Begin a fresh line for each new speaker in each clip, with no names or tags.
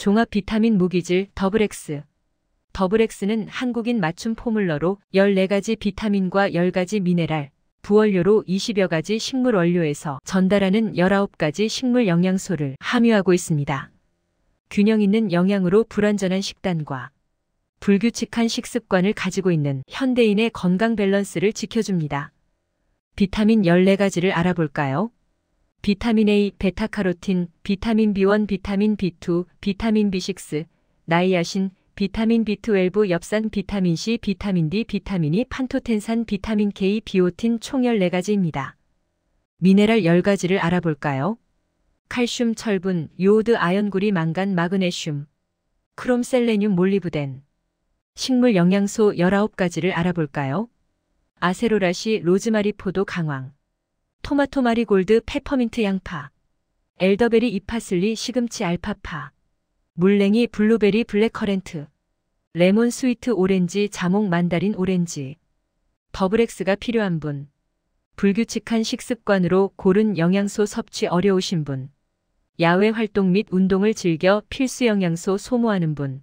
종합 비타민 무기질 더블엑스. 더블엑스는 한국인 맞춤 포뮬러로 14가지 비타민과 10가지 미네랄, 부원료로 20여 가지 식물 원료에서 전달하는 19가지 식물 영양소를 함유하고 있습니다. 균형 있는 영양으로 불완전한 식단과 불규칙한 식습관을 가지고 있는 현대인의 건강 밸런스를 지켜줍니다. 비타민 14가지를 알아볼까요? 비타민 A, 베타카로틴, 비타민 B1, 비타민 B2, 비타민 B6, 나이아신, 비타민 B12, 엽산, 비타민 C, 비타민 D, 비타민 E, 판토텐산, 비타민 K, 비오틴 총 14가지입니다. 미네랄 10가지를 알아볼까요? 칼슘, 철분, 요오드, 아연구리, 망간, 마그네슘, 크롬, 셀레늄, 몰리브덴, 식물 영양소 19가지를 알아볼까요? 아세로라시, 로즈마리, 포도, 강황 토마토 마리골드 페퍼민트 양파, 엘더베리 이파슬리 시금치 알파파, 물냉이 블루베리 블랙커렌트, 레몬 스위트 오렌지 자몽 만다린 오렌지, 더블엑스가 필요한 분, 불규칙한 식습관으로 고른 영양소 섭취 어려우신 분, 야외 활동 및 운동을 즐겨 필수 영양소 소모하는 분,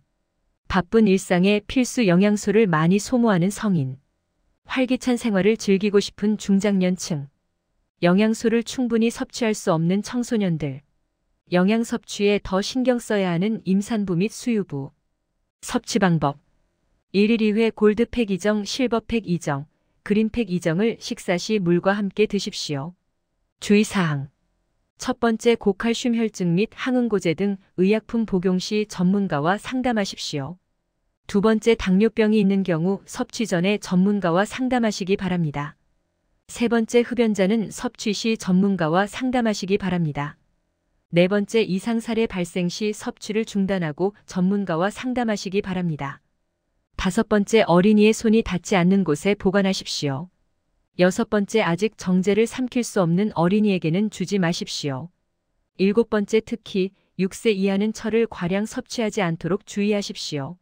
바쁜 일상에 필수 영양소를 많이 소모하는 성인, 활기찬 생활을 즐기고 싶은 중장년층, 영양소를 충분히 섭취할 수 없는 청소년들, 영양 섭취에 더 신경 써야 하는 임산부 및 수유부, 섭취 방법, 1일 2회 골드팩 2정, 실버팩 2정, 그린팩 2정을 식사 시 물과 함께 드십시오. 주의사항 첫 번째 고칼슘 혈증 및 항응고제 등 의약품 복용 시 전문가와 상담하십시오. 두 번째 당뇨병이 있는 경우 섭취 전에 전문가와 상담하시기 바랍니다. 세 번째 흡연자는 섭취 시 전문가와 상담하시기 바랍니다. 네 번째 이상 사례 발생 시 섭취를 중단하고 전문가와 상담하시기 바랍니다. 다섯 번째 어린이의 손이 닿지 않는 곳에 보관하십시오. 여섯 번째 아직 정제를 삼킬 수 없는 어린이에게는 주지 마십시오. 일곱 번째 특히 6세 이하는 철을 과량 섭취하지 않도록 주의하십시오.